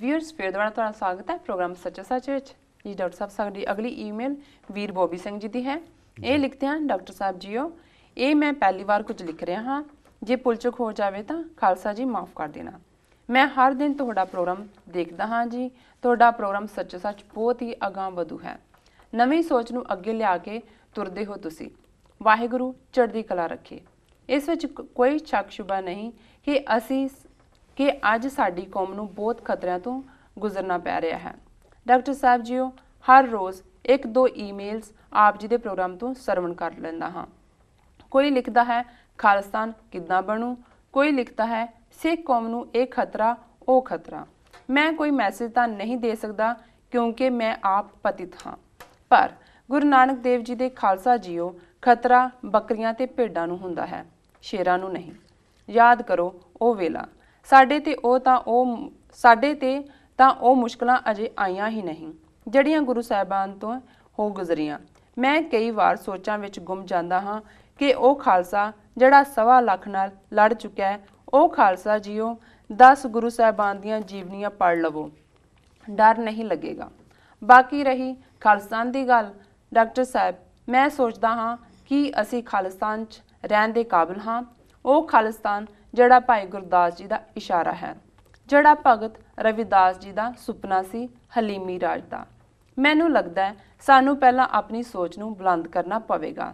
ਵੀਰ ਫਿਰ ਦੁਬਾਰਾ ਤੁਹਾਡਾ ਸਵਾਗਤ ਹੈ ਪ੍ਰੋਗਰਾਮ ਸੱਚਾ ਸੱਚ ਵਿੱਚ ਜੀ ਡਾਕਟਰ ਸਾਹਿਬ ਸਾਡੀ ਅਗਲੀ ਈਮੇਲ ਵੀਰ ਬੋਬੀ ਸਿੰਘ ਜੀ ਦੀ ਹੈ ਇਹ ਲਿਖਦੇ ਹਨ ਡਾਕਟਰ ਸਾਹਿਬ ਜੀਓ ਇਹ ਮੈਂ ਪਹਿਲੀ ਵਾਰ ਕੁਝ ਲਿਖ ਰਿਹਾ ਹਾਂ ਜੇ ਪੁਲਚਕ ਹੋ ਜਾਵੇ ਤਾਂ ਖਾਲਸਾ ਜੀ ਮਾਫ ਕਰ ਦੇਣਾ ਮੈਂ ਹਰ ਦਿਨ ਤੁਹਾਡਾ ਪ੍ਰੋਗਰਾਮ ਦੇਖਦਾ ਹਾਂ ਜੀ ਤੁਹਾਡਾ ਪ੍ਰੋਗਰਾਮ ਸੱਚ ਸੱਚ ਬਹੁਤ ਹੀ ਅਗਾਹ ਵਧੂ ਹੈ ਨਵੀਂ ਸੋਚ ਨੂੰ ਅੱਗੇ ਲਿਆ ਕੇ ਤੁਰਦੇ ਹੋ ਤੁਸੀਂ ਵਾਹਿਗੁਰੂ ਚੜ੍ਹਦੀ ਕਲਾ ਰੱਖੇ ਇਸ ਵਿੱਚ ਕੋਈ ਸ਼ੱਕ ਸ਼ੁਬਾ ਨਹੀਂ ਕਿ ਅਸੀਂ ਕਿ ਅੱਜ ਸਾਡੀ ਕੌਮ ਨੂੰ ਬਹੁਤ ਖਤਰਿਆਂ ਤੋਂ ਗੁਜ਼ਰਨਾ ਪੈ ਰਿਹਾ ਹੈ ਡਾਕਟਰ ਸਾਹਿਬ ਜੀਓ ਹਰ ਰੋਜ਼ ਇੱਕ ਦੋ ਈਮੇਲਸ ਆਪ ਜੀ ਦੇ ਪ੍ਰੋਗਰਾਮ ਤੋਂ ਸਰਵਣ ਕਰ ਲੈਂਦਾ ਹਾਂ ਕੋਈ ਲਿਖਦਾ ਹੈ ਖਾਲਸਤਾਨ ਕਿੱਦਾਂ ਬਣੂ ਕੋਈ ਲਿਖਦਾ ਹੈ ਸਿੱਖ ਕੌਮ ਨੂੰ ਇਹ ਖਤਰਾ ਉਹ ਖਤਰਾ ਮੈਂ ਕੋਈ ਮੈਸੇਜ ਤਾਂ ਨਹੀਂ ਦੇ ਸਕਦਾ ਕਿਉਂਕਿ ਮੈਂ ਆਪ ਪਤਿਤ ਹਾਂ ਪਰ ਗੁਰੂ ਨਾਨਕ ਦੇਵ ਜੀ ਦੇ ਖਾਲਸਾ ਜੀਓ ਖਤਰਾ ਬੱਕਰੀਆਂ ਤੇ ਭੇਡਾਂ ਨੂੰ ਹੁੰਦਾ ਹੈ ਸ਼ੇਰਾਂ ਨੂੰ ਨਹੀਂ ਯਾਦ ਕਰੋ ਉਹ ਵੇਲਾ ਸਾਡੇ ਤੇ ਉਹ ਤਾਂ ਉਹ ਸਾਡੇ ਤੇ ਤਾਂ ਉਹ ਮੁਸ਼ਕਲਾਂ ਅਜੇ ਆਈਆਂ ਹੀ ਨਹੀਂ ਜਿਹੜੀਆਂ ਗੁਰੂ ਸਾਹਿਬਾਨ ਤੋਂ ਹੋ ਗੁਜ਼ਰੀਆਂ ਮੈਂ ਕਈ ਵਾਰ ਸੋਚਾਂ ਵਿੱਚ ਗੁੰਮ ਜਾਂਦਾ ਹਾਂ ਕਿ ਉਹ ਖਾਲਸਾ ਜਿਹੜਾ ਸਵਾ ਲੱਖ ਨਾਲ ਲੜ ਚੁੱਕਾ ਹੈ ਉਹ ਖਾਲਸਾ ਜੀਓ 10 ਗੁਰੂ ਸਾਹਿਬਾਨ ਦੀਆਂ ਜੀਵਨੀਆਂ ਪੜ ਲਵੋ ਡਰ ਨਹੀਂ ਲੱਗੇਗਾ ਬਾਕੀ ਰਹੀ ਖਾਲਸਾਨ ਦੀ ਗੱਲ ਡਾਕਟਰ ਸਾਹਿਬ ਮੈਂ ਸੋਚਦਾ ਹਾਂ ਕਿ ਅਸੀਂ ਖਾਲਸਾਨ 'ਚ ਰਹਿਣ ਦੇ ਕਾਬਿਲ ਹਾਂ ਉਹ ਖਾਲਸਤਾਨ ਜਿਹੜਾ ਭਾਈ ਗੁਰਦਾਸ ਜੀ ਦਾ ਇਸ਼ਾਰਾ ਹੈ ਜਿਹੜਾ ਭਗਤ ਰਵਿਦਾਸ ਜੀ ਦਾ ਸੁਪਨਾ ਸੀ ਹਲੀਮੀ ਰਾਜ ਦਾ ਮੈਨੂੰ ਲੱਗਦਾ ਹੈ ਸਾਨੂੰ ਪਹਿਲਾਂ ਆਪਣੀ ਸੋਚ ਨੂੰ ਬੁਲੰਦ ਕਰਨਾ ਪਵੇਗਾ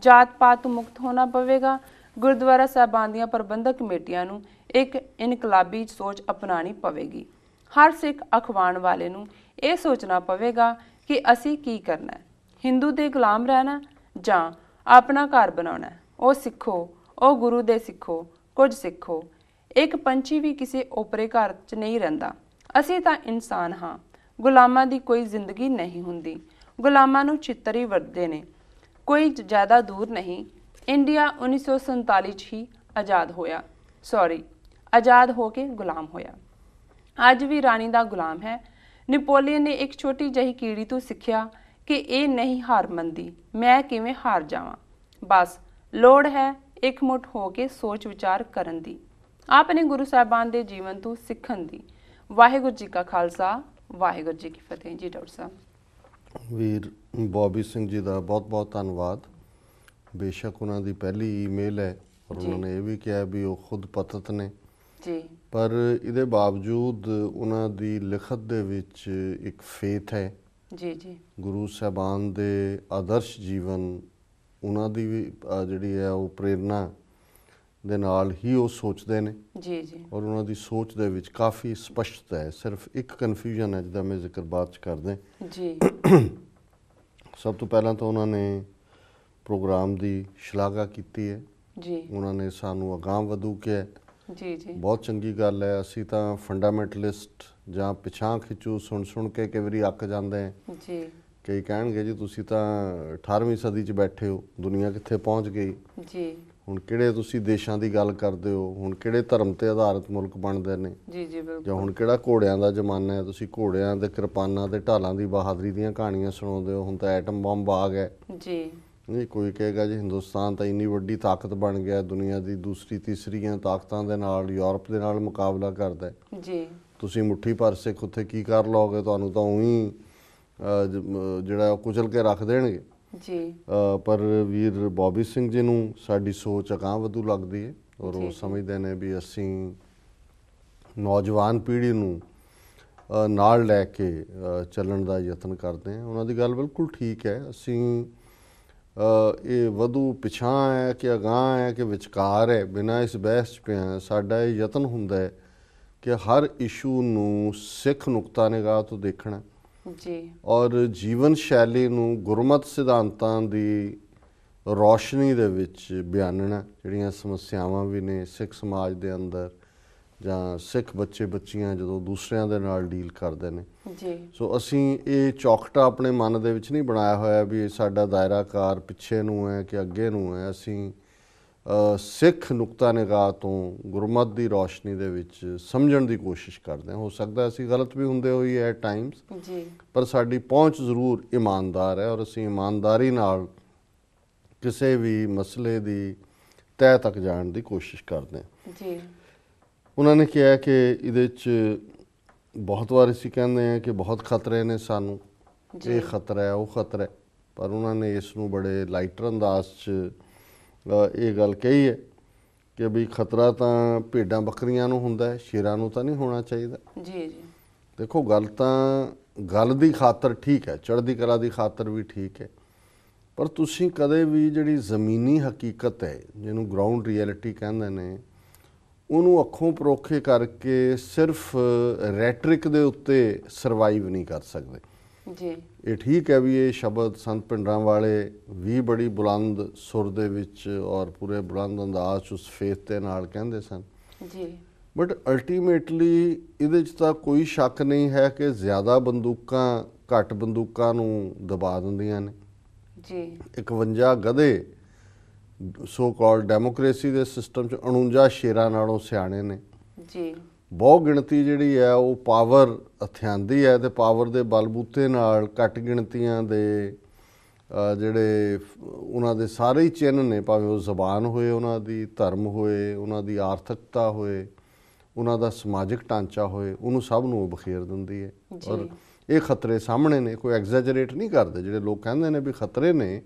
ਜਾਤ ਪਾਤ ਮੁਕਤ ਹੋਣਾ ਪਵੇਗਾ ਗੁਰਦੁਆਰਾ ਸਾਹਿਬਾਂ ਦੀਆਂ ਪ੍ਰਬੰਧਕ ਕਮੇਟੀਆਂ ਨੂੰ ਇੱਕ ਇਨਕਲਾਬੀ ਸੋਚ ਅਪਣਾਣੀ ਪਵੇਗੀ ਹਰ ਸਿੱਖ ਅਖਵਾਣ ਵਾਲੇ ਨੂੰ ਇਹ ਸੋਚਣਾ ਪਵੇਗਾ ਕਿ ਅਸੀਂ ਕੀ ਕਰਨਾ ਹੈ Hindu ਦੇ ਗੁਲਾਮ ਰਹਿਣਾ ਜਾਂ ਆਪਣਾ ਘਰ ਬਣਾਉਣਾ ਉਹ ਸਿੱਖੋ ਉਹ ਗੁਰੂ ਦੇ ਸਿੱਖੋ ਕੁਝ ਸਿੱਖੋ ਇੱਕ ਪੰਛੀ ਵੀ ਕਿਸੇ ਓਪਰੇ ਘਰ 'ਚ ਨਹੀਂ ਰਹਿੰਦਾ ਅਸੀਂ ਤਾਂ ਇਨਸਾਨ ਹਾਂ ਗੁਲਾਮਾਂ ਦੀ ਕੋਈ ਜ਼ਿੰਦਗੀ ਨਹੀਂ ਹੁੰਦੀ ਗੁਲਾਮਾਂ ਨੂੰ ਚਿੱਤਰੀ ਹੀ ਨੇ ਕੋਈ ਜ਼ਿਆਦਾ ਦੂਰ ਨਹੀਂ ਇੰਡੀਆ 1947 ਚ ਹੀ ਆਜ਼ਾਦ ਹੋਇਆ ਸੌਰੀ ਆਜ਼ਾਦ ਹੋ ਕੇ ਗੁਲਾਮ ਹੋਇਆ ਅੱਜ ਵੀ ਰਾਣੀ ਦਾ ਗੁਲਾਮ ਹੈ ਨੈਪੋਲੀਅਨ ਨੇ ਇੱਕ ਛੋਟੀ ਜਹੀ ਕੀੜੀ ਤੋਂ ਸਿੱਖਿਆ ਕਿ ਇਹ ਨਹੀਂ ਹਾਰ ਮੰਦੀ ਮੈਂ ਕਿਵੇਂ ਹਾਰ ਜਾਵਾਂ ਬਸ ਲੋੜ ਹੈ ਇਕਮੁੱਠ ਹੋ ਕੇ ਸੋਚ ਵਿਚਾਰ ਕਰਨ ਦੀ ਆਪਨੇ ਗੁਰੂ ਸਾਹਿਬਾਨ ਦੇ ਜੀਵਨ ਤੋਂ ਸਿੱਖਣ ਦੀ ਵਾਹਿਗੁਰੂ ਜੀ ਕਾ ਖਾਲਸਾ ਵਾਹਿਗੁਰੂ ਜੀ ਕੀ ਫਤਿਹ ਜੀ ਡਾਕਟਰ ਸਾਹਿਬ ਵੀਰ ਬੋਬੀ ਸਿੰਘ ਜੀ ਦਾ ਬਹੁਤ-ਬਹੁਤ ਧੰਨਵਾਦ ਬੇਸ਼ੱਕ ਉਹਨਾਂ ਦੀ ਪਹਿਲੀ ਈਮੇਲ ਹੈ ਔਰ ਉਹਨਾਂ ਨੇ ਇਹ ਵੀ ਕਿਹਾ ਵੀ ਉਹ ਖੁਦ ਪਤਤ ਨੇ ਜੀ ਪਰ ਇਹਦੇ ਬਾਵਜੂਦ ਉਹਨਾਂ ਦੀ ਲਿਖਤ ਦੇ ਵਿੱਚ ਇੱਕ ਫੇਥ ਹੈ ਜੀ ਜੀ ਗੁਰੂ ਸਾਹਿਬਾਨ ਦੇ ਆਦਰਸ਼ ਜੀਵਨ ਉਹਨਾਂ ਦੀ ਵੀ ਜਿਹੜੀ ਹੈ ਉਹ ਪ੍ਰੇਰਣਾ ਦੇ ਨਾਲ ਹੀ ਉਹ ਸੋਚਦੇ ਨੇ ਜੀ ਜੀ ਔਰ ਉਹਨਾਂ ਦੀ ਸੋਚ ਦੇ ਵਿੱਚ ਕਾਫੀ ਸਪਸ਼ਟਤਾ ਹੈ ਸਿਰਫ ਇੱਕ ਕਨਫਿਊਜ਼ਨ ਹੈ ਜਿਹਦਾ ਮੈਂ ਜ਼ਿਕਰ ਬਾਅਦ ਚ ਕਰਦੇ ਜੀ ਸਭ ਤੋਂ ਪਹਿਲਾਂ ਤਾਂ ਉਹਨਾਂ ਨੇ ਪ੍ਰੋਗਰਾਮ ਦੀ ਸ਼ਲਾਘਾ ਕੀਤੀ ਹੈ ਜੀ ਉਹਨਾਂ ਨੇ ਸਾਨੂੰ ਅਗਾਹ ਵਧੂ ਕੇ ਜੀ ਜੀ ਬਹੁਤ ਚੰਗੀ ਗੱਲ ਹੈ ਅਸੀਂ ਤਾਂ ਫੰਡਾਮੈਂਟਲਿਸਟ ਜਾਂ ਪਿਛਾਂ ਖਿੱਚੂ ਸੁਣ ਸੁਣ ਕੇ ਕਈ ਵਾਰੀ ਅੱਕ ਜਾਂਦੇ ਹਾਂ ਜੀ ਕਈ ਕਹਿਣਗੇ ਜੀ ਤੁਸੀਂ ਤਾਂ 18ਵੀਂ ਸਦੀ 'ਚ ਬੈਠੇ ਹੋ ਦੁਨੀਆ ਕਿੱਥੇ ਪਹੁੰਚ ਗਈ ਜੀ ਹੁਣ ਕਿਹੜੇ ਤੁਸੀਂ ਦੇਸ਼ਾਂ ਦੀ ਗੱਲ ਕਰਦੇ ਹੋ ਹੁਣ ਕਿਹੜੇ ਧਰਮ ਤੇ ਆਧਾਰਿਤ ਮੁਲਕ ਬਣਦੇ ਨੇ ਜੀ ਜੀ ਬਿਲਕੁਲ ਜਾਂ ਹੁਣ ਕਿਹੜਾ ਘੋੜਿਆਂ ਦਾ ਜ਼ਮਾਨਾ ਹੈ ਤੁਸੀਂ ਘੋੜਿਆਂ ਦੇ ਕਿਰਪਾਨਾਂ ਤੇ ਢਾਲਾਂ ਦੀ ਬਹਾਦਰੀ ਦੀਆਂ ਕਹਾਣੀਆਂ ਸੁਣਾਉਂਦੇ ਹੋ ਹੁਣ ਤਾਂ ਐਟਮ ਬੰਬ ਆ ਗਿਆ ਜੀ ਨਹੀਂ ਕੋਈ ਕਹੇਗਾ ਜੀ ਹਿੰਦੁਸਤਾਨ ਤਾਂ ਇੰਨੀ ਵੱਡੀ ਤਾਕਤ ਬਣ ਗਿਆ ਦੁਨੀਆ ਦੀ ਦੂਸਰੀ ਤੀਸਰੀਆਂ ਤਾਕਤਾਂ ਦੇ ਨਾਲ ਯੂਰਪ ਦੇ ਨਾਲ ਮੁਕਾਬਲਾ ਕਰਦਾ ਜੀ ਤੁਸੀਂ ਮੁਠੀ ਪਰ ਸਿੱਖ ਉੱਥੇ ਕੀ ਕਰ ਲਓਗੇ ਤੁਹਾਨੂੰ ਤਾਂ ਉਹੀ ਜਿਹੜਾ ਕੁਚਲ ਕੇ ਰੱਖ ਦੇਣਗੇ ਜੀ ਪਰ ਵੀਰ ਬੋਬੀ ਸਿੰਘ ਜੀ ਨੂੰ ਸਾਡੀ ਸੋਚ ਅਕਾਂ ਵਧੂ ਲੱਗਦੀ ਹੈ ਔਰ ਉਹ ਸਮਝਦੇ ਨੇ ਵੀ ਅਸੀਂ ਨੌਜਵਾਨ ਪੀੜ੍ਹੀ ਨੂੰ ਨਾਲ ਲੈ ਕੇ ਚੱਲਣ ਦਾ ਯਤਨ ਕਰਦੇ ਹਾਂ ਉਹਨਾਂ ਦੀ ਗੱਲ ਬਿਲਕੁਲ ਠੀਕ ਹੈ ਅਸੀਂ ਇਹ ਵਧੂ ਪਿਛਾਂ ਹੈ ਕਿ ਅਗਾਹ ਹੈ ਕਿ ਵਿਚਕਾਰ ਹੈ ਬਿਨਾਂ ਇਸ ਬਹਿਸ ਚ ਪਿਆ ਸਾਡਾ ਇਹ ਯਤਨ ਹੁੰਦਾ ਹੈ ਕਿ ਹਰ ਇਸ਼ੂ ਨੂੰ ਸਿੱਖ ਨੁਕਤਾ ਨਿਗਾਹ ਤੋਂ ਦੇਖਣਾ ਜੀ ਔਰ ਜੀਵਨ ਸ਼ੈਲੀ ਨੂੰ ਗੁਰਮਤ ਸਿਧਾਂਤਾਂ ਦੀ ਰੋਸ਼ਨੀ ਦੇ ਵਿੱਚ ਬਿਆਨਣਾ ਜਿਹੜੀਆਂ ਸਮੱਸਿਆਵਾਂ ਵੀ ਨੇ ਸਿੱਖ ਸਮਾਜ ਦੇ ਅੰਦਰ ਜਾਂ ਸਿੱਖ ਬੱਚੇ ਬੱਚੀਆਂ ਜਦੋਂ ਦੂਸਰਿਆਂ ਦੇ ਨਾਲ ਡੀਲ ਕਰਦੇ ਨੇ ਜੀ ਸੋ ਅਸੀਂ ਇਹ ਚੌਕਟਾ ਆਪਣੇ ਮਨ ਦੇ ਵਿੱਚ ਨਹੀਂ ਬਣਾਇਆ ਹੋਇਆ ਵੀ ਸਾਡਾ ਦਾਇਰਾਕਾਰ ਪਿੱਛੇ ਨੂੰ ਹੈ ਕਿ ਅੱਗੇ ਨੂੰ ਹੈ ਅਸੀਂ ਸਿੱਖ ਨੁਕਤਾ ਨਿਗਾਹ ਤੋਂ ਗੁਰਮਤ ਦੀ ਰੋਸ਼ਨੀ ਦੇ ਵਿੱਚ ਸਮਝਣ ਦੀ ਕੋਸ਼ਿਸ਼ ਕਰਦੇ ਹਾਂ ਹੋ ਸਕਦਾ ਅਸੀਂ ਗਲਤ ਵੀ ਹੁੰਦੇ ਹੋਈ ਐ ਟਾਈਮਸ ਜੀ ਪਰ ਸਾਡੀ ਪਹੁੰਚ ਜ਼ਰੂਰ ਇਮਾਨਦਾਰ ਹੈ ਔਰ ਅਸੀਂ ਇਮਾਨਦਾਰੀ ਨਾਲ ਕਿਸੇ ਵੀ ਮਸਲੇ ਦੀ ਤਹਿ ਤੱਕ ਜਾਣ ਦੀ ਕੋਸ਼ਿਸ਼ ਕਰਦੇ ਹਾਂ ਜੀ ਉਹਨਾਂ ਨੇ ਕਿਹਾ ਕਿ ਇਹਦੇ ਵਿੱਚ ਬਹੁਤ ਵਾਰ ਅਸੀਂ ਕਹਿੰਦੇ ਹਾਂ ਕਿ ਬਹੁਤ ਖਤਰੇ ਨੇ ਸਾਨੂੰ ਇਹ ਖਤਰਾ ਹੈ ਉਹ ਖਤਰਾ ਹੈ ਪਰ ਉਹਨਾਂ ਨੇ ਇਸ ਨੂੰ ਬੜੇ ਲਾਈਟਰ ਅੰਦਾਜ਼ 'ਚ ਇਹ ਗੱਲ ਕਹੀ ਹੈ ਕਿ ਵੀ ਖਤਰਾ ਤਾਂ ਭੇਡਾਂ ਬੱਕਰੀਆਂ ਨੂੰ ਹੁੰਦਾ ਹੈ ਸ਼ੇਰਾਂ ਨੂੰ ਤਾਂ ਨਹੀਂ ਹੋਣਾ ਚਾਹੀਦਾ ਜੀ ਜੀ ਦੇਖੋ ਗੱਲ ਤਾਂ ਗੱਲ ਦੀ ਖਾਤਰ ਠੀਕ ਹੈ ਚੜ੍ਹਦੀ ਕਲਾ ਦੀ ਖਾਤਰ ਵੀ ਠੀਕ ਹੈ ਪਰ ਤੁਸੀਂ ਕਦੇ ਵੀ ਜਿਹੜੀ ਜ਼ਮੀਨੀ ਹਕੀਕਤ ਹੈ ਜਿਹਨੂੰ ਗਰਾਊਂਡ ਰਿਐਲਿਟੀ ਕਹਿੰਦੇ ਨੇ ਉਹਨੂੰ ਅੱਖੋਂ ਪਰੋਖੇ ਕਰਕੇ ਸਿਰਫ ਰੈਟਰਿਕ ਦੇ ਉੱਤੇ ਸਰਵਾਈਵ ਨਹੀਂ ਕਰ ਸਕਦੇ ਜੀ ਇਹ ਠੀਕ ਹੈ ਵੀ ਇਹ ਸ਼ਬਦ ਸੰਤ ਪਿੰਡਰਾਂ ਵਾਲੇ ਵੀ ਬੜੀ ਬੁਲੰਦ ਸੁਰ ਦੇ ਵਿੱਚ ਔਰ ਪੂਰੇ ਬੁਲੰਦ ਅੰਦਾਜ਼ ਚ ਉਸ ਫੇਸ ਤੇ ਨਾਲ ਕਹਿੰਦੇ ਸਨ ਜੀ ਬਟ ਅਲਟੀਮੇਟਲੀ ਇਹਦੇ 'ਚ ਤਾਂ ਕੋਈ ਸ਼ੱਕ ਨਹੀਂ ਹੈ ਕਿ ਜ਼ਿਆਦਾ ਬੰਦੂਕਾਂ ਘੱਟ ਬੰਦੂਕਾਂ ਨੂੰ ਦਬਾ ਦਿੰਦੀਆਂ ਨੇ ਜੀ 51 ਗਧੇ ਸੋ ਕਾਲ ਡੈਮੋਕ੍ਰੇਸੀ ਦੇ ਸਿਸਟਮ 'ਚ 49 ਸ਼ੇਰਾਂ ਨਾਲੋਂ ਸਿਆਣੇ ਨੇ ਜੀ ਬਹੁ ਗਿਣਤੀ ਜਿਹੜੀ ਹੈ ਉਹ ਪਾਵਰ ਹਥਿਆਂਦੀ ਹੈ ਤੇ ਪਾਵਰ ਦੇ ਬਲਬੂਤੇ ਨਾਲ ਘੱਟ ਗਿਣਤੀਆਂ ਦੇ ਜਿਹੜੇ ਉਹਨਾਂ ਦੇ ਸਾਰੇ ਹੀ ਚਿੰਨ ਨੇ ਭਾਵੇਂ ਉਹ ਜ਼ਬਾਨ ਹੋਏ ਉਹਨਾਂ ਦੀ ਧਰਮ ਹੋਏ ਉਹਨਾਂ ਦੀ ਆਰਥਿਕਤਾ ਹੋਏ ਉਹਨਾਂ ਦਾ ਸਮਾਜਿਕ ਢਾਂਚਾ ਹੋਏ ਉਹਨੂੰ ਸਭ ਨੂੰ ਬਖੇਰ ਦਿੰਦੀ ਹੈ ਔਰ ਇਹ ਖਤਰੇ ਸਾਹਮਣੇ ਨੇ ਕੋਈ ਐਗਜ਼ੈਜਰੇਟ ਨਹੀਂ ਕਰਦੇ ਜਿਹੜੇ ਲੋਕ ਕਹਿੰਦੇ ਨੇ ਵੀ ਖਤਰੇ ਨੇ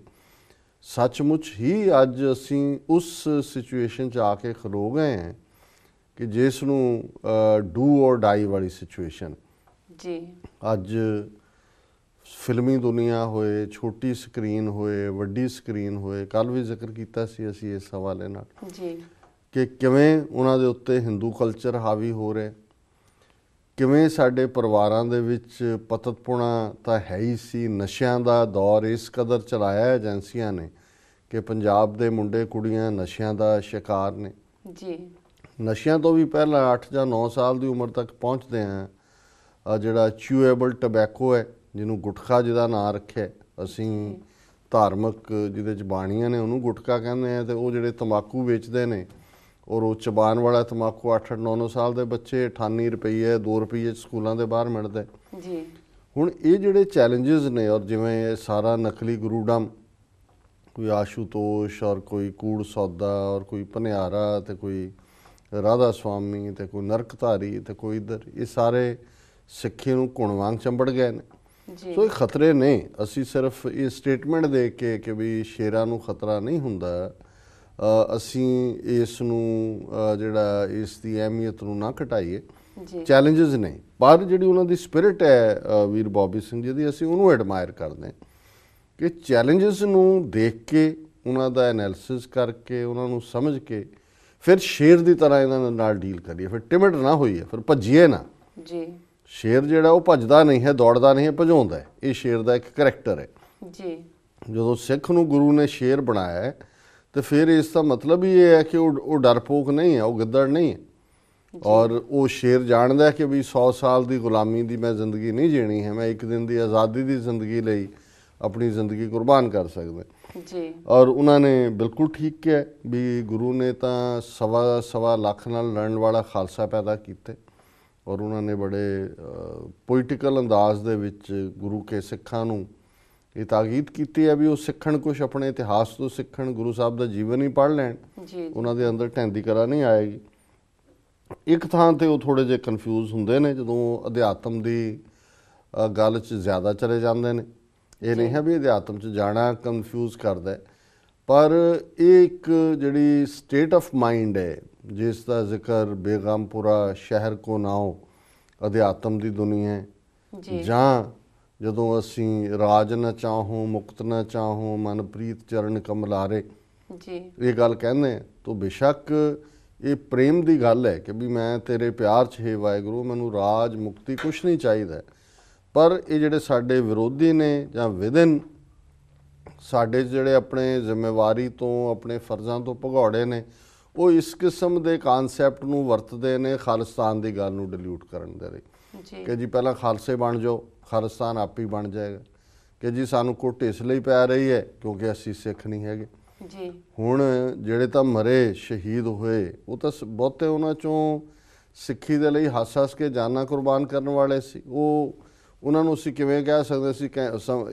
ਸੱਚਮੁੱਚ ਹੀ ਅੱਜ ਅਸੀਂ ਉਸ ਸਿਚੁਏਸ਼ਨ 'ਚ ਆ ਕੇ ਖਲੋ ਗਏ ਹਾਂ ਕਿ ਜਿਸ ਨੂੰ ਡੂ অর ਡਾਈ ਵਾਲੀ ਸਿਚੁਏਸ਼ਨ ਜੀ ਅੱਜ ਫਿਲਮੀ ਦੁਨੀਆ ਹੋਏ ਛੋਟੀ ਸਕਰੀਨ ਹੋਏ ਵੱਡੀ ਸਕਰੀਨ ਹੋਏ ਕੱਲ ਵੀ ਜ਼ਿਕਰ ਕੀਤਾ ਸੀ ਅਸੀਂ ਇਸ ਹਵਾਲੇ ਨਾਲ ਜੀ ਕਿ ਕਿਵੇਂ ਉਹਨਾਂ ਦੇ ਉੱਤੇ ਹਿੰਦੂ ਕਲਚਰ ਹਾਵੀ ਹੋ ਰਿਹਾ ਕਿਵੇਂ ਸਾਡੇ ਪਰਿਵਾਰਾਂ ਦੇ ਵਿੱਚ ਪਤਤਪੁਣਾ ਤਾਂ ਹੈ ਹੀ ਸੀ ਨਸ਼ਿਆਂ ਦਾ ਦੌਰ ਇਸ ਕਦਰ ਚਲਾਇਆ ਏਜੰਸੀਆਂ ਨੇ ਕਿ ਪੰਜਾਬ ਦੇ ਮੁੰਡੇ ਕੁੜੀਆਂ ਨਸ਼ਿਆਂ ਦਾ ਸ਼ਿਕਾਰ ਨੇ ਜੀ ਨਸ਼ਿਆਂ ਤੋਂ ਵੀ ਪਹਿਲਾਂ 8 ਜਾਂ 9 ਸਾਲ ਦੀ ਉਮਰ ਤੱਕ ਪਹੁੰਚਦੇ ਆ ਜਿਹੜਾ ਚਿਊਏਬਲ ਟਬੈਕੋ ਹੈ ਜਿਹਨੂੰ ਗੁਟਖਾ ਜਿਹਦਾ ਨਾਂ ਰੱਖਿਆ ਅਸੀਂ ਧਾਰਮਿਕ ਜਿਹਦੇ ਚ ਬਾਣੀਆਂ ਨੇ ਉਹਨੂੰ ਗੁਟਕਾ ਕਹਿੰਦੇ ਆ ਤੇ ਉਹ ਜਿਹੜੇ ਤਮਾਕੂ ਵੇਚਦੇ ਨੇ ਔਰ ਉਹ ਚਬਾਨ ਵਾਲਾ ਤਮਾਕੂ 8 9 ਸਾਲ ਦੇ ਬੱਚੇ 98 ਰੁਪਏ 2 ਰੁਪਏ ਸਕੂਲਾਂ ਦੇ ਬਾਹਰ ਮਿਲਦੇ ਜੀ ਹੁਣ ਇਹ ਜਿਹੜੇ ਚੈਲੰਜਸ ਨੇ ਔਰ ਜਿਵੇਂ ਇਹ ਸਾਰਾ ਨਕਲੀ ਗੁਰੂਡਮ ਕੋਈ ਆਸ਼ੂਤੋਸ਼ ਔਰ ਕੋਈ ਕੂੜ ਸੌਦਾ ਔਰ ਕੋਈ ਪਨਿਆਰਾ ਤੇ ਕੋਈ ਰਾਧਾ ਸੁਆਮੀ ਤੇ ਕੋਈ ਧਾਰੀ ਤੇ ਕੋਈ ਇਧਰ ਇਹ ਸਾਰੇ ਸਿੱਖੀ ਨੂੰ ਘੁਣ ਵਾਂਗ ਚੰਬੜ ਗਏ ਨੇ ਸੋ ਇਹ ਖਤਰੇ ਨੇ ਅਸੀਂ ਸਿਰਫ ਇਹ ਸਟੇਟਮੈਂਟ ਦੇ ਕੇ ਕਿ ਵੀ ਸ਼ੇਰਾਂ ਨੂੰ ਖਤਰਾ ਨਹੀਂ ਹੁੰਦਾ ਅਸੀਂ ਇਸ ਨੂੰ ਜਿਹੜਾ ਇਸ ਦੀ ਅਹਿਮੀਅਤ ਨੂੰ ਨਾ ਘਟਾਈਏ ਜੀ ਚੈਲੰਜਸ ਨੇ ਪਰ ਜਿਹੜੀ ਉਹਨਾਂ ਦੀ ਸਪਿਰਿਟ ਹੈ ਵੀਰ ਬੋਬੀ ਸਿੰਘ ਜੀ ਦੀ ਅਸੀਂ ਉਹਨੂੰ ਐਡਮਾਇਰ ਕਰਦੇ ਹਾਂ ਕਿ ਚੈਲੰਜਸ ਨੂੰ ਦੇਖ ਕੇ ਉਹਨਾਂ ਦਾ ਐਨਾਲਿਸਿਸ ਕਰਕੇ ਉਹਨਾਂ ਨੂੰ ਸਮਝ ਕੇ ਫਿਰ ਸ਼ੇਰ ਦੀ ਤਰ੍ਹਾਂ ਇਹਨਾਂ ਨਾਲ ਡੀਲ ਕਰੀਏ ਫਿਰ ਟਿਮਟ ਨਾ ਹੋਈਏ ਫਿਰ ਭੱਜੀਏ ਨਾ ਜੀ ਸ਼ੇਰ ਜਿਹੜਾ ਉਹ ਭੱਜਦਾ ਨਹੀਂ ਹੈ ਦੌੜਦਾ ਨਹੀਂ ਹੈ ਭਜਾਉਂਦਾ ਹੈ ਇਹ ਸ਼ੇਰ ਦਾ ਇੱਕ ਕੈਰੈਕਟਰ ਹੈ ਜੀ ਜਦੋਂ ਸਿੱਖ ਨੂੰ ਗੁਰੂ ਨੇ ਸ਼ੇਰ ਬਣਾਇਆ ਹੈ ਤੇ ਫਿਰ ਇਸ ਦਾ ਮਤਲਬ ਹੀ ਇਹ ਹੈ ਕਿ ਉਹ ਡਰਪੋਕ ਨਹੀਂ ਹੈ ਉਹ ਗਿੱਦੜ ਨਹੀਂ ਹੈ ਔਰ ਉਹ ਸ਼ੇਰ ਜਾਣਦਾ ਹੈ ਕਿ ਵੀ 100 ਸਾਲ ਦੀ ਗੁਲਾਮੀ ਦੀ ਮੈਂ ਜ਼ਿੰਦਗੀ ਨਹੀਂ ਜੀਣੀ ਹੈ ਮੈਂ ਇੱਕ ਦਿਨ ਦੀ ਆਜ਼ਾਦੀ ਦੀ ਜ਼ਿੰਦਗੀ ਲਈ ਆਪਣੀ ਜ਼ਿੰਦਗੀ ਕੁਰਬਾਨ ਕਰ ਸਕਦਾ ਜੀ ਔਰ ਉਹਨਾਂ ਨੇ ਬਿਲਕੁਲ ਠੀਕ ਕਿਹਾ ਵੀ ਗੁਰੂ ਨੇ ਤਾਂ ਸਵਾ ਸਵਾ ਲੱਖ ਨਾਲ ਲੜਨ ਵਾਲਾ ਖਾਲਸਾ ਪੈਦਾ ਕੀਤਾ ਔਰ ਉਹਨਾਂ ਨੇ ਬੜੇ ਪੋਲਿਟੀਕਲ ਅੰਦਾਜ਼ ਦੇ ਵਿੱਚ ਗੁਰੂ ਕੇ ਸਿੱਖਾਂ ਨੂੰ ਇਹ ਤਾਕੀਦ ਕੀਤੀ ਹੈ ਵੀ ਉਹ ਸਿੱਖਣ ਕੁਝ ਆਪਣੇ ਇਤਿਹਾਸ ਤੋਂ ਸਿੱਖਣ ਗੁਰੂ ਸਾਹਿਬ ਦਾ ਜੀਵਨ ਹੀ ਪੜ੍ਹ ਲੈਣ ਜੀ ਉਹਨਾਂ ਦੇ ਅੰਦਰ ਟੈਂਦੀ ਕਰਾ ਨਹੀਂ ਆਏਗੀ ਇੱਕ ਥਾਂ ਤੇ ਉਹ ਥੋੜੇ ਜਿਹਾ ਕਨਫਿਊਜ਼ ਹੁੰਦੇ ਨੇ ਜਦੋਂ ਅਧਿਆਤਮ ਦੀ ਗੱਲ 'ਚ ਜ਼ਿਆਦਾ ਚਲੇ ਜਾਂਦੇ ਨੇ ਇਹ ਨਹੀਂ ਹੈ ਵੀ ਅਧਿਆਤਮ ਚ ਜਾਣਾ ਕਨਫਿਊਜ਼ ਕਰਦਾ ਪਰ ਇਹ ਇੱਕ ਜਿਹੜੀ ਸਟੇਟ ਆਫ ਮਾਈਂਡ ਹੈ ਜਿਸ ਦਾ ਜ਼ਿਕਰ ਬੇਗਮਪੁਰਾ ਸ਼ਹਿਰ ਕੋ ਨਾਉ ਅਧਿਆਤਮ ਦੀ ਦੁਨੀਆ ਹੈ ਜੀ ਜਾਂ ਜਦੋਂ ਅਸੀਂ ਰਾਜ ਨਾ ਚਾਹੂ ਮੁਕਤ ਨਾ ਚਾਹੂ ਮਨਪ੍ਰੀਤ ਚਰਨ ਕਮਲਾਰੇ ਜੀ ਇਹ ਗੱਲ ਕਹਿੰਦੇ ਤੋ ਬਿਸ਼ੱਕ ਇਹ ਪ੍ਰੇਮ ਦੀ ਗੱਲ ਹੈ ਕਿ ਵੀ ਮੈਂ ਤੇਰੇ ਪਿਆਰ 'ਚ ਹੈ ਵਾਹਿਗੁਰੂ ਮੈਨੂੰ ਰਾਜ ਮੁਕਤੀ ਕੁਛ ਨਹੀਂ ਚਾਹੀਦਾ ਪਰ ਇਹ ਜਿਹੜੇ ਸਾਡੇ ਵਿਰੋਧੀ ਨੇ ਜਾਂ ਵਿਦਨ ਸਾਡੇ ਜਿਹੜੇ ਆਪਣੇ ਜ਼ਿੰਮੇਵਾਰੀ ਤੋਂ ਆਪਣੇ ਫਰਜ਼ਾਂ ਤੋਂ ਭਗੌੜੇ ਨੇ ਉਹ ਇਸ ਕਿਸਮ ਦੇ ਕਨਸੈਪਟ ਨੂੰ ਵਰਤਦੇ ਨੇ ਖਾਲਿਸਤਾਨ ਦੀ ਗੱਲ ਨੂੰ ਡਿਲੀਊਟ ਕਰਨ ਦੇ ਲਈ ਜੀ ਕਿ ਜੀ ਪਹਿਲਾਂ ਖਾਲਸੇ ਬਣ ਜਾਓ ਖਾਲਿਸਤਾਨ ਆਪ ਹੀ ਬਣ ਜਾਏਗਾ ਕਿ ਜੀ ਸਾਨੂੰ ਕੋਟ ਇਸ ਲਈ ਪੈ ਰਹੀ ਹੈ ਕਿਉਂਕਿ ਅਸੀਂ ਸਿੱਖ ਨਹੀਂ ਹੈਗੇ ਜੀ ਹੁਣ ਜਿਹੜੇ ਤਾਂ ਮਰੇ ਸ਼ਹੀਦ ਹੋਏ ਉਹ ਤਾਂ ਬਹੁਤੇ ਉਹਨਾਂ ਚੋਂ ਸਿੱਖੀ ਦੇ ਲਈ ਹੱਸ-ਹੱਸ ਕੇ ਜਾਨਾਂ ਕੁਰਬਾਨ ਕਰਨ ਵਾਲੇ ਸੀ ਉਹ ਉਹਨਾਂ ਨੂੰ ਅਸੀਂ ਕਿਵੇਂ ਕਹਿ ਸਕਦੇ ਅਸੀਂ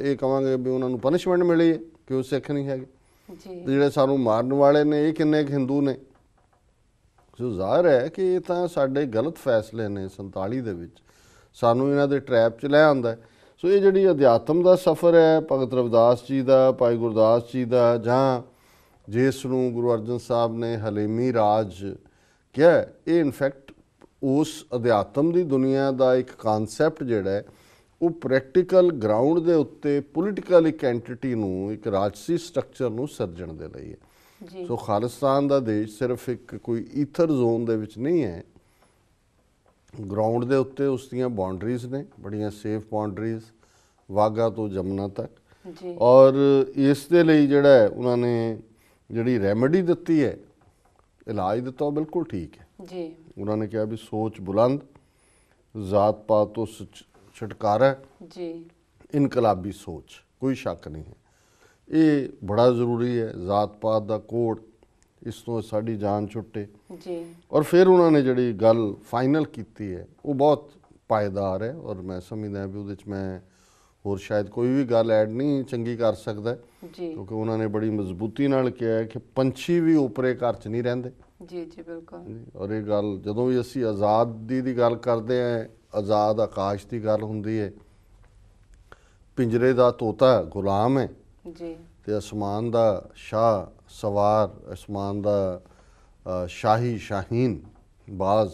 ਇਹ ਕਵਾਂਗੇ ਵੀ ਉਹਨਾਂ ਨੂੰ ਪਨਿਸ਼ਮੈਂਟ ਮਿਲੀ ਕਿ ਉਹ ਸਿੱਖ ਨਹੀਂ ਹੈਗੇ ਜੀ ਜਿਹੜੇ ਸਾਨੂੰ ਮਾਰਨ ਵਾਲੇ ਨੇ ਇਹ ਕਿੰਨੇ ਹਿੰਦੂ ਨੇ ਸੋ ਜ਼ਾਹਰ ਹੈ ਕਿ ਇਹ ਤਾਂ ਸਾਡੇ ਗਲਤ ਫੈਸਲੇ ਨੇ 47 ਦੇ ਵਿੱਚ ਸਾਨੂੰ ਇਹਨਾਂ ਦੇ ਟ੍ਰੈਪ 'ਚ ਲੈ ਆਂਦਾ ਸੋ ਇਹ ਜਿਹੜੀ ਅਧਿਆਤਮ ਦਾ ਸਫ਼ਰ ਹੈ ਭਗਤ ਰਵਿਦਾਸ ਜੀ ਦਾ ਭਾਈ ਗੁਰਦਾਸ ਜੀ ਦਾ ਜਾਂ ਜਿਸ ਨੂੰ ਗੁਰੂ ਅਰਜਨ ਸਾਹਿਬ ਨੇ ਹਲੇਮੀ ਰਾਜ ਕਿਹਾ ਇਹ ਇਨਫੈਕਟ ਉਸ ਅਧਿਆਤਮ ਦੀ ਦੁਨੀਆ ਦਾ ਇੱਕ ਕਨਸੈਪਟ ਜਿਹੜਾ ਹੈ ਉਹ ਪ੍ਰੈਕਟੀਕਲ ਗਰਾਊਂਡ ਦੇ ਉੱਤੇ ਪੋਲੀਟੀਕਲ ਇੱਕ ਐਂਟੀਟੀ ਨੂੰ ਇੱਕ ਰਾਜਸੀ ਸਟਰਕਚਰ ਨੂੰ ਸਿਰਜਣ ਦੇ ਲਈ ਹੈ ਜੀ ਸੋ ਖਾਲਿਸਤਾਨ ਦਾ ਦੇਸ਼ ਸਿਰਫ ਇੱਕ ਕੋਈ ਈਥਰ ਜ਼ੋਨ ਦੇ ਵਿੱਚ ਨਹੀਂ ਹੈ ਗਰਾਊਂਡ ਦੇ ਉੱਤੇ ਉਸ ਦੀਆਂ ਬਾਉਂਡਰੀਜ਼ ਨੇ ਬੜੀਆਂ ਸੇਫ ਬਾਉਂਡਰੀਜ਼ ਵਾਗਾ ਤੋਂ ਜਮਨਾ ਤੱਕ ਜੀ ਔਰ ਇਸ ਦੇ ਲਈ ਜਿਹੜਾ ਉਹਨਾਂ ਨੇ ਜਿਹੜੀ ਰੈਮੇਡੀ ਦਿੱਤੀ ਹੈ ਇਲਾਜ ਦਿੱਤਾ ਬਿਲਕੁਲ ਠੀਕ ਹੈ ਜੀ ਉਹਨਾਂ ਨੇ ਕਿਹਾ ਵੀ ਸੋਚ ਬੁਲੰਦ ਜ਼ਾਤ ਪਾਤ ਤੋਂ ਛਟਕਾਰਾ ਹੈ ਜੀ ਇਨਕਲਾਬੀ ਸੋਚ ਕੋਈ ਸ਼ੱਕ ਨਹੀਂ ਹੈ ਇਹ ਬੜਾ ਜ਼ਰੂਰੀ ਹੈ ਜ਼ਾਤ ਪਾਤ ਦਾ ਕੋਡ ਇਸ ਤੋਂ ਸਾਡੀ ਜਾਨ ਛੁੱਟੇ ਜੀ ਔਰ ਫਿਰ ਉਹਨਾਂ ਨੇ ਜਿਹੜੀ ਗੱਲ ਫਾਈਨਲ ਕੀਤੀ ਹੈ ਉਹ ਬਹੁਤ ਪਾਇਦਾਰ ਹੈ ਔਰ ਮੈਂ ਸਮਝਦਾ ਵੀ ਉਹਦੇ ਵਿੱਚ ਮੈਂ ਹੋਰ ਸ਼ਾਇਦ ਕੋਈ ਵੀ ਗੱਲ ਐਡ ਨਹੀਂ ਚੰਗੀ ਕਰ ਸਕਦਾ ਜੀ ਕਿਉਂਕਿ ਉਹਨਾਂ ਨੇ ਬੜੀ ਮਜ਼ਬੂਤੀ ਨਾਲ ਕਿਹਾ ਹੈ ਕਿ ਪੰਛੀ ਵੀ ਉਪਰੇ ਘਰ 'ਚ ਨਹੀਂ ਰਹਿੰਦੇ ਜੀ ਜੀ ਬਿਲਕੁਲ ਔਰ ਇਹ ਗੱਲ ਜਦੋਂ ਵੀ ਅਸੀਂ ਆਜ਼ਾਦੀ ਦੀ ਗੱਲ ਕਰਦੇ ਆਂ ਆਜ਼ਾਦ ਆਕਾਸ਼ ਦੀ ਗੱਲ ਹੁੰਦੀ ਹੈ ਪਿੰਜਰੇ ਦਾ ਤੋਤਾ ਗੁਲਾਮ ਹੈ ਜੀ ਤੇ ਅਸਮਾਨ ਦਾ ਸ਼ਾਹ ਸਵਾਰ ਅਸਮਾਨ ਦਾ ਸ਼ਾਹੀ ਸ਼ਾਹੀਨ ਬਾਜ਼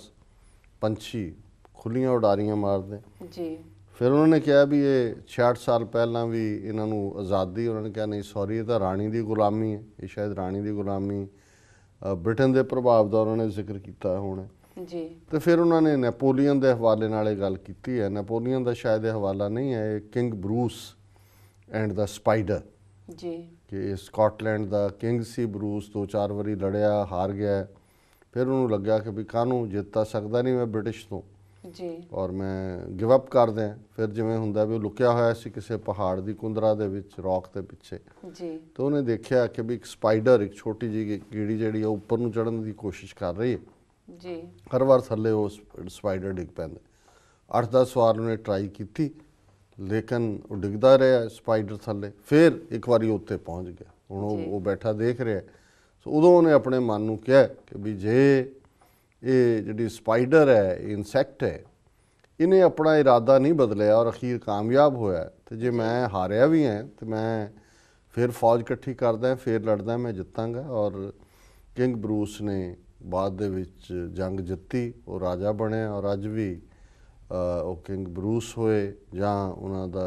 ਪੰਛੀ ਖੁੱਲੀਆਂ ਉਡਾਰੀਆਂ ਮਾਰਦੇ ਜੀ ਫਿਰ ਉਹਨਾਂ ਨੇ ਕਿਹਾ ਵੀ ਇਹ 66 ਸਾਲ ਪਹਿਲਾਂ ਵੀ ਇਹਨਾਂ ਨੂੰ ਆਜ਼ਾਦੀ ਉਹਨਾਂ ਨੇ ਕਿਹਾ ਨਹੀਂ ਸੌਰੀ ਇਹ ਤਾਂ ਰਾਣੀ ਦੀ ਗੁਲਾਮੀ ਹੈ ਇਹ ਸ਼ਾਇਦ ਰਾਣੀ ਦੀ ਗੁਲਾਮੀ ਬ੍ਰਿਟਨ ਦੇ ਪ੍ਰਭਾਵ ਦਾ ਉਹਨਾਂ ਨੇ ਜ਼ਿਕਰ ਕੀਤਾ ਹੋਣਾ ਜੀ ਤੇ ਫਿਰ ਉਹਨਾਂ ਨੇ ਨੈਪੋਲੀਅਨ ਦੇ ਹਵਾਲੇ ਨਾਲ ਇਹ ਗੱਲ ਕੀਤੀ ਹੈ ਨੈਪੋਲੀਅਨ ਦਾ ਸ਼ਾਇਦ ਇਹ ਹਵਾਲਾ ਨਹੀਂ ਹੈ ਇਹ king Bruce and the spider ਜੀ ਕਿ ਸਕਾਟਲੈਂਡ ਦਾ ਕਿੰਗ ਸੀ ਬਰੂਸ ਦੋ ਚਾਰ ਵਾਰੀ ਲੜਿਆ ਹਾਰ ਗਿਆ ਫਿਰ ਉਹਨੂੰ ਲੱਗਿਆ ਕਿ ਵੀ ਕਾਨੂੰ ਜਿੱਤਾ ਸਕਦਾ ਨਹੀਂ ਮੈਂ ਬ੍ਰਿਟਿਸ਼ ਤੋਂ ਜੀ ਔਰ ਮੈਂ ਗਿਵ ਅਪ ਕਰ ਦਿਆਂ ਫਿਰ ਜਿਵੇਂ ਹੁੰਦਾ ਵੀ ਉਹ ਲੁਕਿਆ ਹੋਇਆ ਸੀ ਕਿਸੇ ਪਹਾੜ ਦੀ ਕੁੰਦਰਾ ਦੇ ਵਿੱਚ ਰੌਕ ਦੇ ਪਿੱਛੇ ਜੀ ਤਾਂ ਉਹਨੇ ਦੇਖਿਆ ਕਿ ਵੀ ਇੱਕ ਸਪਾਈਡਰ ਇੱਕ ਛੋਟੀ ਜਿਹੀ ਕੀੜੀ ਜਿਹੜੀ ਆ ਉੱਪਰ ਨੂੰ ਚੜਨ ਦੀ ਕੋਸ਼ਿਸ਼ ਕਰ ਰਹੀ ਹੈ ਜੀ ਹਰ ਵਾਰ ਥੱਲੇ ਉਹ ਸਪਾਈਡਰ ਡਿੱਗ ਪੈਂਦੇ 8-10 ਵਾਰ ਉਹਨੇ ਟਰਾਈ ਕੀਤੀ ਲੇਕਿਨ ਉਹ ਡਿੱਗਦਾ ਰਿਹਾ ਸਪਾਈਡਰ ਥੱਲੇ ਫਿਰ ਇੱਕ ਵਾਰੀ ਉੱਤੇ ਪਹੁੰਚ ਗਿਆ ਹੁਣ ਉਹ ਉਹ ਬੈਠਾ ਦੇਖ ਰਿਹਾ ਸੋ ਉਦੋਂ ਉਹਨੇ ਆਪਣੇ ਮਨ ਨੂੰ ਕਿਹਾ ਕਿ ਵੀ ਜੇ ਇਹ ਜਿਹੜੀ ਸਪਾਈਡਰ ਹੈ ਇਨਸੈਕਟ ਹੈ ਇਹਨੇ ਆਪਣਾ ਇਰਾਦਾ ਨਹੀਂ ਬਦਲਿਆ ਔਰ ਅਖੀਰ ਕਾਮਯਾਬ ਹੋਇਆ ਤੇ ਜੇ ਮੈਂ ਹਾਰਿਆ ਵੀ ਹਾਂ ਤੇ ਮੈਂ ਫਿਰ ਫੌਜ ਇਕੱਠੀ ਕਰਦਾ ਫਿਰ ਲੜਦਾ ਮੈਂ ਜਿੱਤਾਂਗਾ ਔਰ ਕਿੰਗ ਬਰੂਸ ਨੇ ਬਾਅਦ ਦੇ ਵਿੱਚ ਜੰਗ ਜਿੱਤੀ ਉਹ ਰਾਜਾ ਬਣਿਆ ਔਰ ਅੱਜ ਵੀ ਉਹ ਕਿੰਗ ਬਰੂਸ ਹੋਏ ਜਾਂ ਉਹਨਾਂ ਦਾ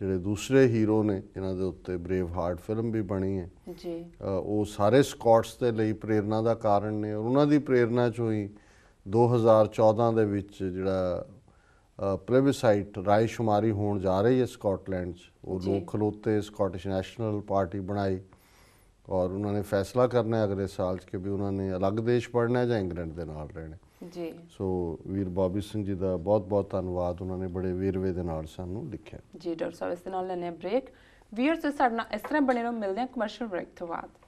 ਜਿਹੜੇ ਦੂਸਰੇ ਹੀਰੋ ਨੇ ਇਹਨਾਂ ਦੇ ਉੱਤੇ ਬਰੇਵ ਹਾਰਟ ਫਿਲਮ ਵੀ ਬਣੀ ਹੈ ਜੀ ਉਹ ਸਾਰੇ ਸਕਾਟਸ ਦੇ ਲਈ ਪ੍ਰੇਰਣਾ ਦਾ ਕਾਰਨ ਨੇ ਔਰ ਉਹਨਾਂ ਦੀ ਪ੍ਰੇਰਣਾ ਚੋਂ ਹੀ 2014 ਦੇ ਵਿੱਚ ਜਿਹੜਾ ਪਲੇਬਿਸਾਈਟ ਰਾਏ ਸ਼ੁਮਾਰੀ ਹੋਣ ਜਾ ਰਹੀ ਹੈ ਸਕਾਟਲੈਂਡ 'ਚ ਉਹ ਲੋਕ ਖਲੋਤੇ ਸਕਾਟਿਸ਼ ਨੈਸ਼ਨਲ ਪਾਰਟੀ ਬਣਾਈ ਔਰ ਉਹਨਾਂ ਨੇ ਫੈਸਲਾ ਕਰਨਾ ਹੈ ਅਗਲੇ ਸਾਲ ਚ ਕਿ ਵੀ ਉਹਨਾਂ ਨੇ ਅਲੱਗ ਦੇਸ਼ ਪੜਨਾ ਹੈ ਜਾਂ ਇੰਗਲੈਂਡ ਦੇ ਨਾਲ ਰਹਿਣਾ ਜੀ ਸੋ ਵੀਰ ਬਾਬੀ ਸਿੰਘ ਜੀ ਦਾ ਬਹੁਤ-ਬਹੁਤ ਧੰਨਵਾਦ ਉਹਨਾਂ ਨੇ ਬੜੇ ਵੀਰਵੇ ਦੇ ਨਾਲ ਸਾਨੂੰ ਲਿਖਿਆ ਜੀ ਡਾਕਟਰ ਸਾਹਿਬ ਇਸ ਦੇ ਨਾਲ ਲੈਣੇ ਬ੍ਰੇਕ ਵੀਰ ਸਿੰਘ ਸਾਡਾ ਇਸ ਤਰ੍ਹਾਂ ਬਣੇ ਰਹੋ ਮਿਲਦੇ ਹਾਂ ਕਮਰਸ਼ੀਅਲ ਬ੍ਰੇਕ ਤੋਂ ਬਾਅਦ